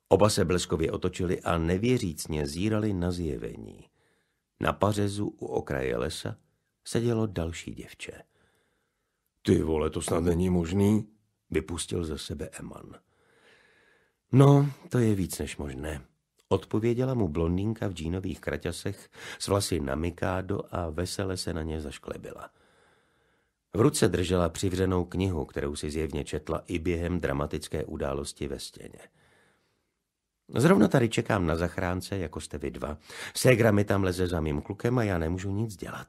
Speaker 1: Oba se bleskově otočili a nevěřícně zírali na zjevení. Na pařezu u okraje lesa sedělo další děvče. Ty vole, to snad není možný, vypustil ze sebe Eman. No, to je víc než možné. Odpověděla mu blondýnka v džínových kraťasech s vlasy na mikádo a vesele se na ně zašklebila. V ruce držela přivřenou knihu, kterou si zjevně četla i během dramatické události ve stěně. Zrovna tady čekám na zachránce, jako jste vy dva. Ségra mi tam leze za mým klukem a já nemůžu nic dělat.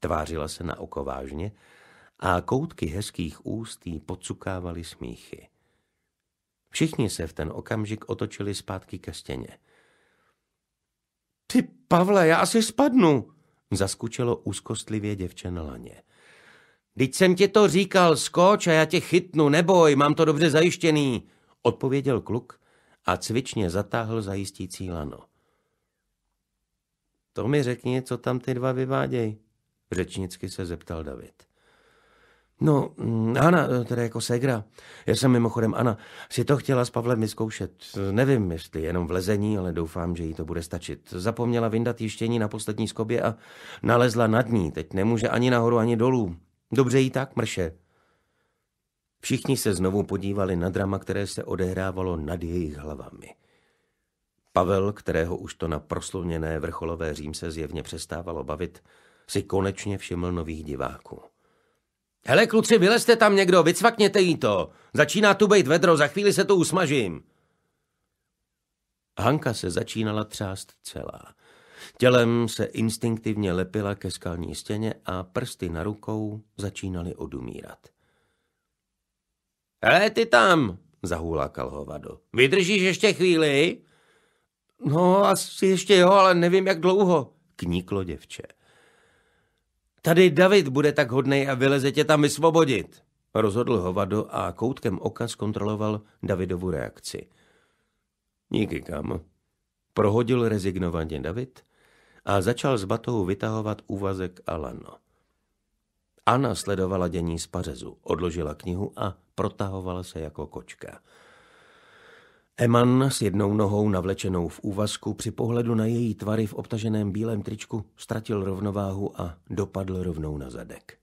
Speaker 1: Tvářila se na oko vážně a koutky hezkých úst jí podcukávaly smíchy. Všichni se v ten okamžik otočili zpátky ke stěně. Ty, Pavle, já asi spadnu, zaskučelo úzkostlivě děvče na laně. Teď jsem ti to říkal, skoč a já tě chytnu, neboj, mám to dobře zajištěný, odpověděl kluk a cvičně zatáhl zajistící lano. To mi řekni, co tam ty dva vyváděj! řečnicky se zeptal David. No, mm, Ana, eh, tedy jako Segra, já jsem mimochodem Ana, si to chtěla s Pavlem vyzkoušet. Nevím, jestli jenom v lezení, ale doufám, že jí to bude stačit. Zapomněla vyndat jištění na poslední skobě a nalezla nad ní. Teď nemůže ani nahoru, ani dolů. Dobře jí tak, mrše. Všichni se znovu podívali na drama, které se odehrávalo nad jejich hlavami. Pavel, kterého už to na proslovněné vrcholové římse zjevně přestávalo bavit, si konečně všiml nových diváků. Hele, kluci, vylezte tam někdo, vycvakněte jí to. Začíná tu být vedro, za chvíli se to usmažím. Hanka se začínala třást celá. Tělem se instinktivně lepila ke skalní stěně a prsty na rukou začínaly odumírat. Hele, ty tam, zahůlákal hovado. Vydržíš ještě chvíli? No, asi ještě jo, ale nevím, jak dlouho, kníklo děvče. Tady David bude tak hodnej a vyleze tě tam vysvobodit. Rozhodl hovado a koutkem oka zkontroloval Davidovu reakci. Díky, kam? Prohodil rezignovaně David a začal s batou vytahovat úvazek a lano. Anna sledovala dění z pařezu, odložila knihu a protahovala se jako kočka. Eman s jednou nohou navlečenou v úvazku při pohledu na její tvary v obtaženém bílém tričku ztratil rovnováhu a dopadl rovnou na zadek.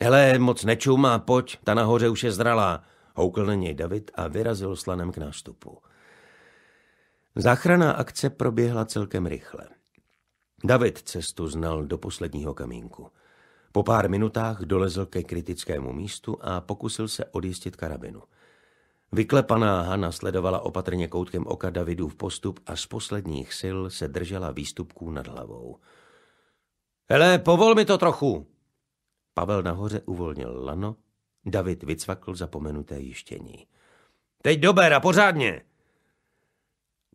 Speaker 1: Hele, moc nečum pojď, ta nahoře už je zralá, houkl na něj David a vyrazil slanem k nástupu. Záchraná akce proběhla celkem rychle. David cestu znal do posledního kamínku. Po pár minutách dolezl ke kritickému místu a pokusil se odjistit karabinu – Vyklepaná Hana sledovala opatrně koutkem oka Davidův postup a z posledních sil se držela výstupků nad hlavou. Hele, povol mi to trochu! Pavel nahoře uvolnil lano, David vycvakl zapomenuté jištění. Teď dober a pořádně!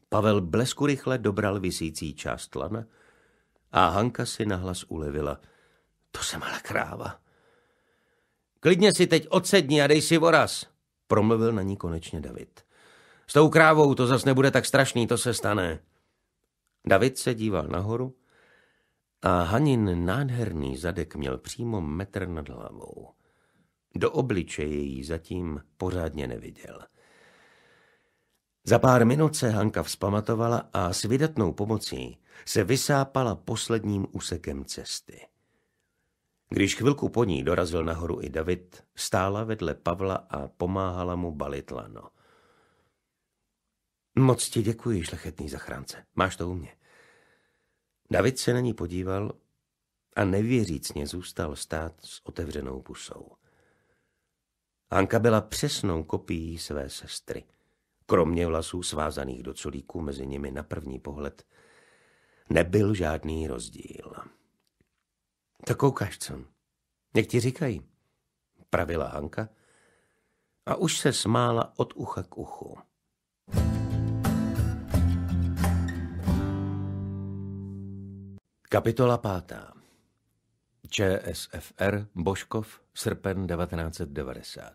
Speaker 1: Pavel blesku rychle dobral visící část lana a Hanka si nahlas ulevila. To jsem ale kráva. Klidně si teď odsedni a dej si voraz. Promluvil na ní konečně David. S tou krávou to zas nebude tak strašný, to se stane. David se díval nahoru a Hanin nádherný zadek měl přímo metr nad hlavou. Do obličeje jí zatím pořádně neviděl. Za pár minut se Hanka vzpamatovala a s vydatnou pomocí se vysápala posledním úsekem cesty. Když chvilku po ní dorazil nahoru i David, stála vedle Pavla a pomáhala mu balit lano. Moc ti děkuji, šlechetný zachránce. Máš to u mě. David se na ní podíval a nevěřícně zůstal stát s otevřenou pusou. Anka byla přesnou kopií své sestry. Kromě vlasů svázaných do culíku mezi nimi na první pohled nebyl žádný rozdíl. Tak koukáš, co? Jak ti říkají? Pravila Hanka. A už se smála od ucha k uchu. Kapitola pátá. ČSFR Boškov, srpen 1990.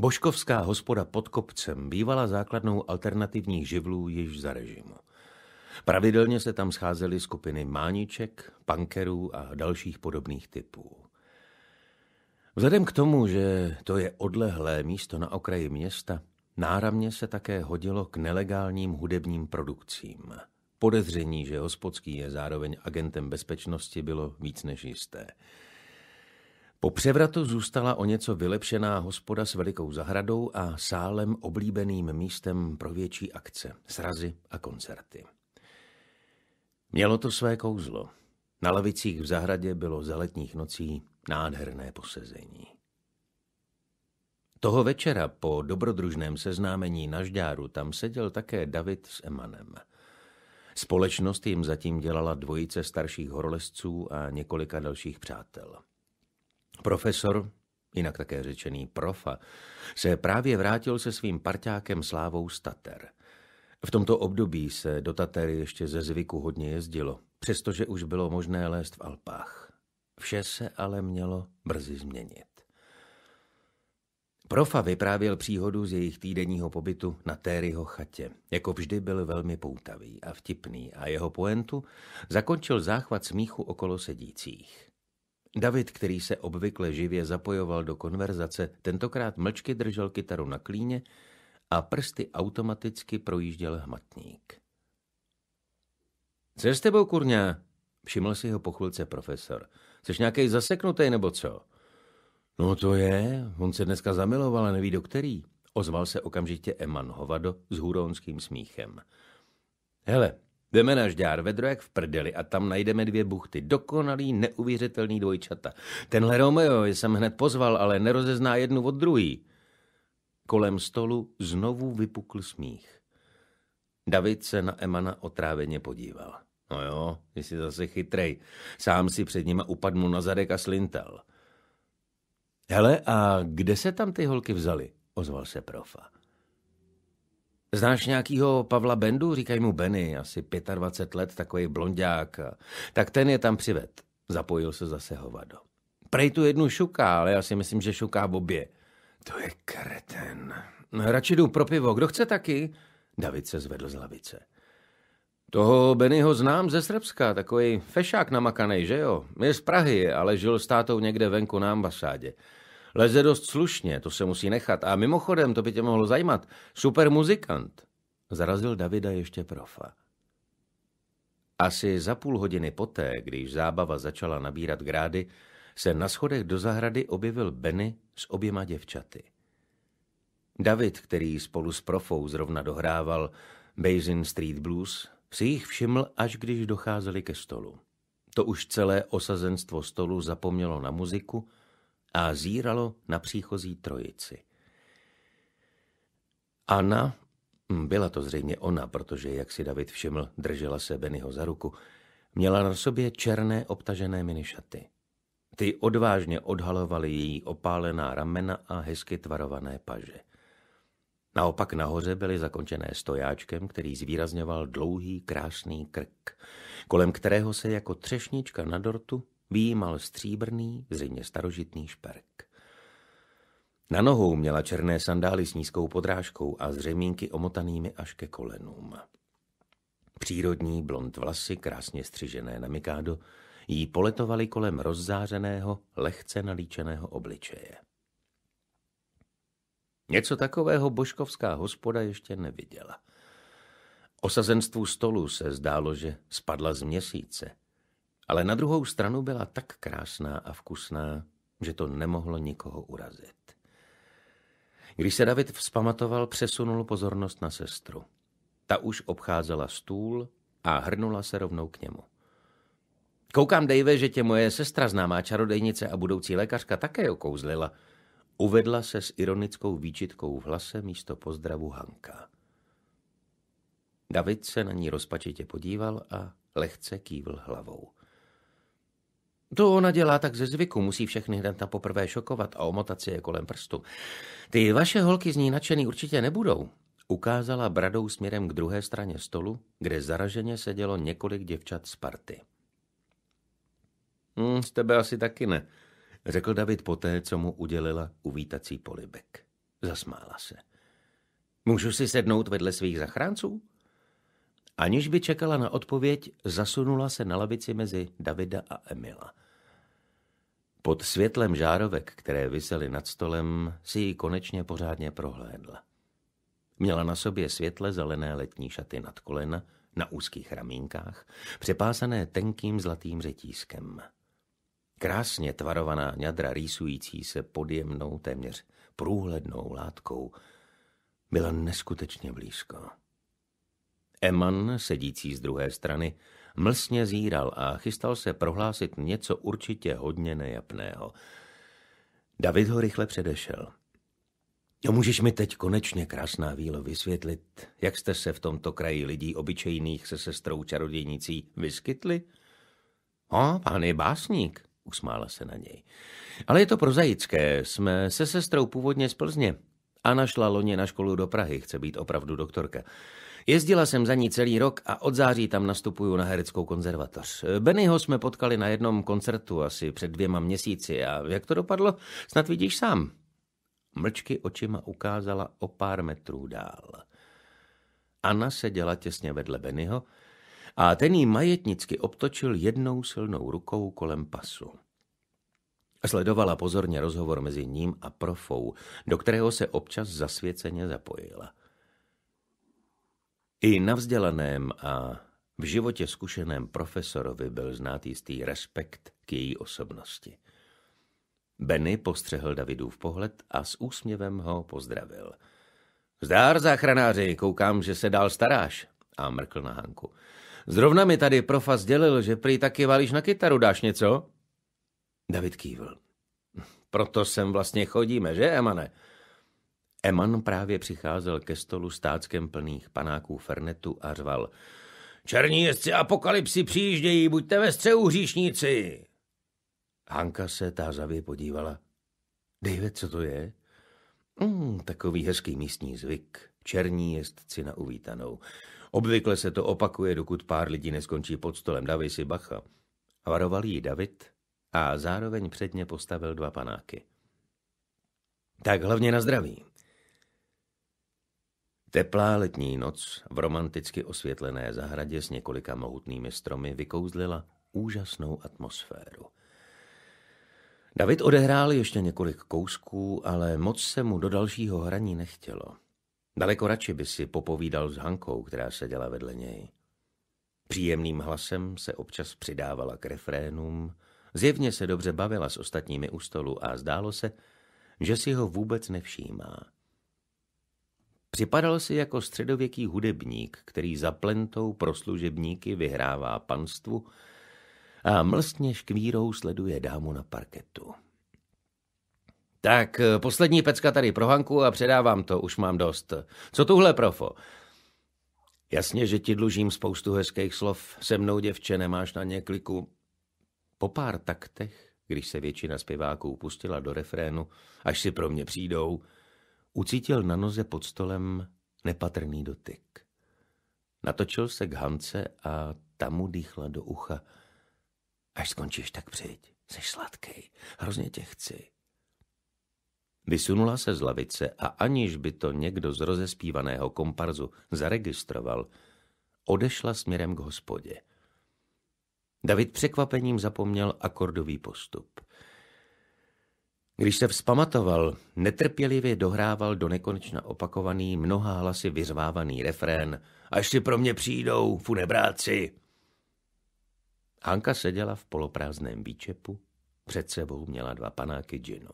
Speaker 1: Boškovská hospoda pod kopcem bývala základnou alternativních živlů již za režimu. Pravidelně se tam scházely skupiny mániček, pankerů a dalších podobných typů. Vzhledem k tomu, že to je odlehlé místo na okraji města, náramně se také hodilo k nelegálním hudebním produkcím. Podezření, že hospodský je zároveň agentem bezpečnosti, bylo víc než jisté. Po převratu zůstala o něco vylepšená hospoda s velikou zahradou a sálem oblíbeným místem pro větší akce, srazy a koncerty. Mělo to své kouzlo. Na lavicích v zahradě bylo za letních nocí nádherné posezení. Toho večera po dobrodružném seznámení na Žďáru tam seděl také David s Emanem. Společnost jim zatím dělala dvojice starších horolezců a několika dalších přátel. Profesor, jinak také řečený profa, se právě vrátil se svým parťákem Slávou Stater. V tomto období se do Tatery ještě ze zvyku hodně jezdilo, přestože už bylo možné lézt v Alpách. Vše se ale mělo brzy změnit. Profa vyprávěl příhodu z jejich týdenního pobytu na Téryho chatě. Jako vždy byl velmi poutavý a vtipný a jeho poentu zakončil záchvat smíchu okolo sedících. David, který se obvykle živě zapojoval do konverzace, tentokrát mlčky držel kytaru na klíně a prsty automaticky projížděl hmatník. Co s tebou, kurňa? Všiml si ho po chvilce profesor. Jsi nějaký zaseknutý nebo co? No to je, on se dneska zamiloval a neví do který. Ozval se okamžitě Eman Hovado s huronským smíchem. Hele, jdeme na žďár vedro jak v prdeli a tam najdeme dvě buchty. Dokonalý, neuvěřitelný dvojčata. Tenhle Romeo je jsem hned pozval, ale nerozezná jednu od druhý. Kolem stolu znovu vypukl smích. David se na Emana otráveně podíval. No jo, ty jsi zase chytrej. Sám si před nima upadnu na zadek a slintal. Hele, a kde se tam ty holky vzaly? Ozval se profa. Znáš nějakýho Pavla Bendu? Říkají mu Benny, asi 25 let, takový blondák. Tak ten je tam přived. Zapojil se zase hovado. Prej tu jednu šuká, ale já si myslím, že šuká v obě. To je kreten. Radši jdu pro pivo. Kdo chce taky? David se zvedl z lavice. Toho Bennyho znám ze Srbska, takový fešák namakanej, že jo? Je z Prahy, ale žil s tátou někde venku na ambasádě. Leze dost slušně, to se musí nechat. A mimochodem, to by tě mohlo zajímat, super muzikant. Zarazil Davida ještě profa. Asi za půl hodiny poté, když zábava začala nabírat grády, se na schodech do zahrady objevil Benny s oběma děvčaty. David, který spolu s profou zrovna dohrával Basin Street Blues, si jich všiml, až když docházeli ke stolu. To už celé osazenstvo stolu zapomnělo na muziku a zíralo na příchozí trojici. Anna, hm, byla to zřejmě ona, protože, jak si David všiml, držela se Bennyho za ruku, měla na sobě černé obtažené minišaty. Ty odvážně odhalovaly její opálená ramena a hezky tvarované paže. Naopak nahoře byly zakončené stojáčkem, který zvýrazňoval dlouhý, krásný krk, kolem kterého se jako třešnička na dortu výjímal stříbrný, zřejmě starožitný šperk. Na nohou měla černé sandály s nízkou podrážkou a z řemínky omotanými až ke kolenům. Přírodní blond vlasy, krásně střižené na mikádo, jí poletovaly kolem rozzářeného, lehce nalíčeného obličeje. Něco takového božkovská hospoda ještě neviděla. Osazenstvu stolu se zdálo, že spadla z měsíce, ale na druhou stranu byla tak krásná a vkusná, že to nemohlo nikoho urazit. Když se David vzpamatoval, přesunul pozornost na sestru. Ta už obcházela stůl a hrnula se rovnou k němu. Koukám, Dave, že tě moje sestra známá čarodejnice a budoucí lékařka také okouzlila. Uvedla se s ironickou výčitkou v hlase místo pozdravu Hanka. David se na ní rozpačitě podíval a lehce kývl hlavou. To ona dělá tak ze zvyku, musí všechny hned na poprvé šokovat a omotat si je kolem prstu. Ty vaše holky z ní nadšený určitě nebudou. Ukázala bradou směrem k druhé straně stolu, kde zaraženě sedělo několik děvčat z party. Hmm, z tebe asi taky ne, řekl David poté, co mu udělila uvítací polibek. Zasmála se. Můžu si sednout vedle svých zachránců? Aniž by čekala na odpověď, zasunula se na lavici mezi Davida a Emila. Pod světlem žárovek, které visely nad stolem, si ji konečně pořádně prohlédla. Měla na sobě světle zelené letní šaty nad kolena, na úzkých ramínkách, přepásané tenkým zlatým řetízkem. Krásně tvarovaná ňadra rýsující se pod jemnou, téměř průhlednou látkou byla neskutečně blízko. Eman, sedící z druhé strany, mlsně zíral a chystal se prohlásit něco určitě hodně nejapného. David ho rychle předešel. Jo, můžeš mi teď konečně, krásná vílo, vysvětlit, jak jste se v tomto kraji lidí obyčejných se sestrou čarodějnicí vyskytli? O, pán básník, Usmála se na něj. Ale je to prozaické. Jsme se sestrou původně z Plzně. A našla loni na školu do Prahy. Chce být opravdu doktorka. Jezdila jsem za ní celý rok a od září tam nastupuju na hereckou konzervatoř. Bennyho jsme potkali na jednom koncertu asi před dvěma měsíci a jak to dopadlo, snad vidíš sám. Mlčky očima ukázala o pár metrů dál. Anna seděla těsně vedle Bennyho, a ten jí majetnicky obtočil jednou silnou rukou kolem pasu. Sledovala pozorně rozhovor mezi ním a profou, do kterého se občas zasvěceně zapojila. I na vzdělaném a v životě zkušeném profesorovi byl znát jistý respekt k její osobnosti. Benny postřehl Davidův pohled a s úsměvem ho pozdravil. Zdár, záchranáři, koukám, že se dál staráš, a mrkl na Hanku. Zrovna mi tady profa sdělil, že prý taky valíš na kytaru, dáš něco? David kývl. Proto sem vlastně chodíme, že, Emane? Eman právě přicházel ke stolu s táckem plných panáků Fernetu a řval. Černí jezdci apokalypsy přijíždějí, buďte ve střehu hříšníci. Hanka se tázavě podívala. David, co to je? Mm, takový hezký místní zvyk. Černí jezdci na uvítanou. Obvykle se to opakuje, dokud pár lidí neskončí pod stolem. Davej si bacha. Varoval jí David a zároveň předně postavil dva panáky. Tak hlavně na zdraví. Teplá letní noc v romanticky osvětlené zahradě s několika mohutnými stromy vykouzlila úžasnou atmosféru. David odehrál ještě několik kousků, ale moc se mu do dalšího hraní nechtělo. Daleko radši by si popovídal s Hankou, která seděla vedle něj. Příjemným hlasem se občas přidávala k refrénům, zjevně se dobře bavila s ostatními u stolu a zdálo se, že si ho vůbec nevšímá. Připadal si jako středověký hudebník, který za plentou pro služebníky vyhrává panstvu a mlstně škvírou sleduje dámu na parketu. Tak, eh, poslední pecka tady pro Hanku a předávám to, už mám dost. Co tuhle, profo? Jasně, že ti dlužím spoustu hezkých slov. Se mnou, děvče, nemáš na ně kliku. Po pár taktech, když se většina zpěváků pustila do refrénu, až si pro mě přijdou, ucítil na noze pod stolem nepatrný dotyk. Natočil se k Hance a tam mu dýchla do ucha. Až skončíš, tak přijď. Jsi sladký. Hrozně tě chci. Vysunula se z lavice a aniž by to někdo z rozespívaného komparzu zaregistroval, odešla směrem k hospodě. David překvapením zapomněl akordový postup. Když se vzpamatoval, netrpělivě dohrával do nekonečna opakovaný, mnoha hlasy vyřvávaný refrén Až si pro mě přijdou, funebráci! Hanka seděla v poloprázdném výčepu, před sebou měla dva panáky džinu.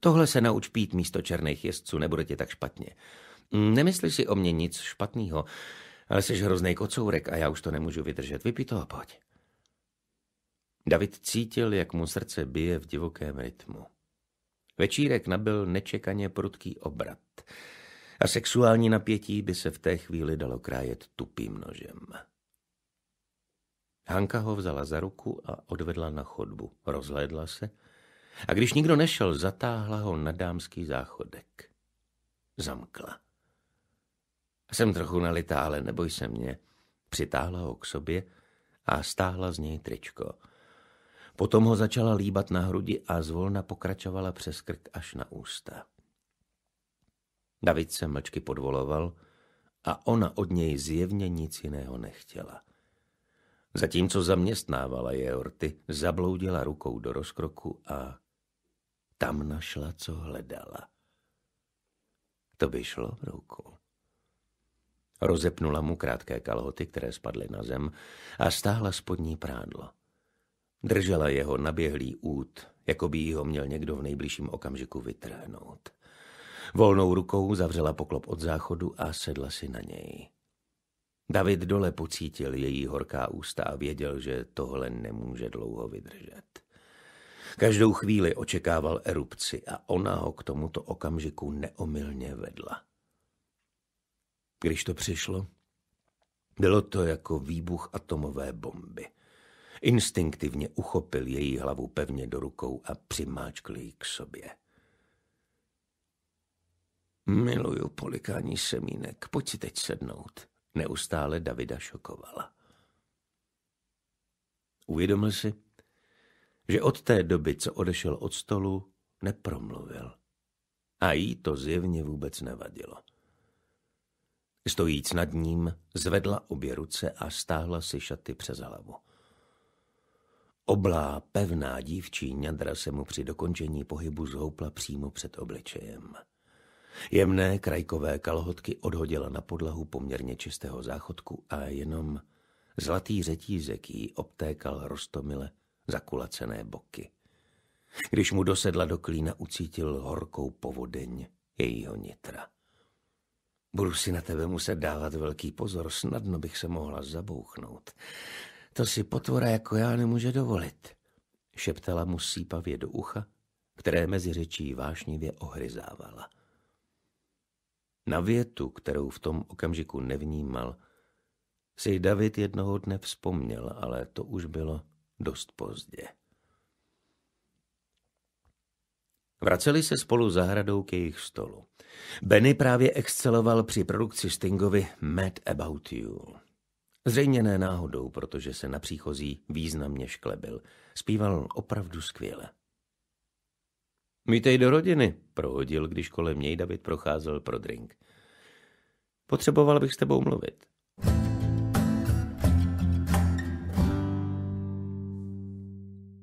Speaker 1: Tohle se nauč pít místo černých jezdců, nebude ti tak špatně. Mm, nemyslíš si o mě nic špatného, ale jsi hrozný kocourek a já už to nemůžu vydržet. Vypij to a pojď. David cítil, jak mu srdce bije v divokém rytmu. Večírek nabil nečekaně prudký obrat a sexuální napětí by se v té chvíli dalo krájet tupým nožem. Hanka ho vzala za ruku a odvedla na chodbu. Rozhlédla se – a když nikdo nešel, zatáhla ho na dámský záchodek. Zamkla. Jsem trochu nalitá, ale neboj se mě. Přitáhla ho k sobě a stáhla z něj tričko. Potom ho začala líbat na hrudi a zvolna pokračovala přes krk až na ústa. David se mlčky podvoloval a ona od něj zjevně nic jiného nechtěla. Zatímco zaměstnávala je rty, zabloudila rukou do rozkroku a tam našla, co hledala. To by šlo v ruku. Rozepnula mu krátké kalhoty, které spadly na zem, a stáhla spodní prádlo. Držela jeho naběhlý út, jako by ho měl někdo v nejbližším okamžiku vytrhnout. Volnou rukou zavřela poklop od záchodu a sedla si na něj. David dole pocítil její horká ústa a věděl, že tohle nemůže dlouho vydržet. Každou chvíli očekával erupci a ona ho k tomuto okamžiku neomylně vedla. Když to přišlo, bylo to jako výbuch atomové bomby. Instinktivně uchopil její hlavu pevně do rukou a přimáčkl ji k sobě. Miluju polikání semínek, pojď si teď sednout. Neustále Davida šokovala. Uvědomil si, že od té doby, co odešel od stolu, nepromluvil. A jí to zjevně vůbec nevadilo. Stojíc nad ním, zvedla obě ruce a stáhla si šaty přes hlavu. Oblá, pevná dívčí ňadra se mu při dokončení pohybu zhoupla přímo před obličejem. Jemné krajkové kalhotky odhodila na podlahu poměrně čistého záchodku a jenom zlatý řetízek jí obtékal rostomile zakulacené boky. Když mu dosedla do klína, ucítil horkou povodeň jejího nitra. Budu si na tebe muset dávat velký pozor, snadno bych se mohla zabouchnout. To si potvora jako já nemůže dovolit, šeptala mu sípavě do ucha, které mezi řečí vášnivě ohryzávala. Na větu, kterou v tom okamžiku nevnímal, si David jednoho dne vzpomněl, ale to už bylo dost pozdě. Vraceli se spolu zahradou k jejich stolu. Benny právě exceloval při produkci Stingovi Mad About You. Zřejmě ne náhodou, protože se na příchozí významně šklebil. Zpíval opravdu skvěle. Mítej do rodiny, prohodil, když kolem něj David procházel pro drink. Potřeboval bych s tebou mluvit.